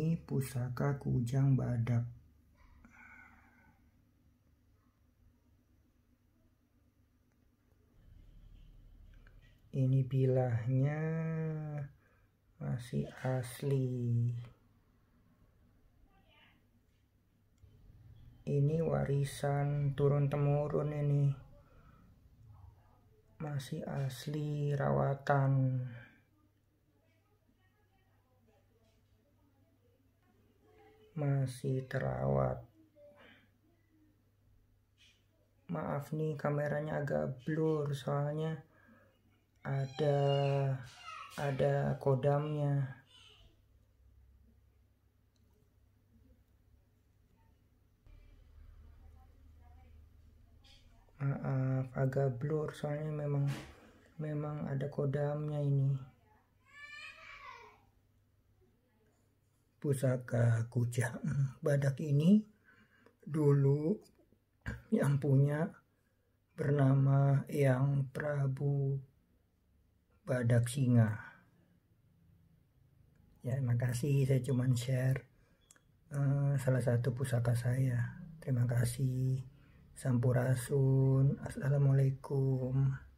ini pusaka Kujang Badak. Ini bilahnya masih asli. Ini warisan turun-temurun ini. Masih asli rawatan. masih terawat maaf nih kameranya agak blur soalnya ada ada kodamnya maaf agak blur soalnya memang memang ada kodamnya ini pusaka kuja hmm, badak ini dulu yang punya bernama yang Prabu Badak Singa ya terima kasih saya cuman share uh, salah satu pusaka saya terima kasih Sampurasun Assalamualaikum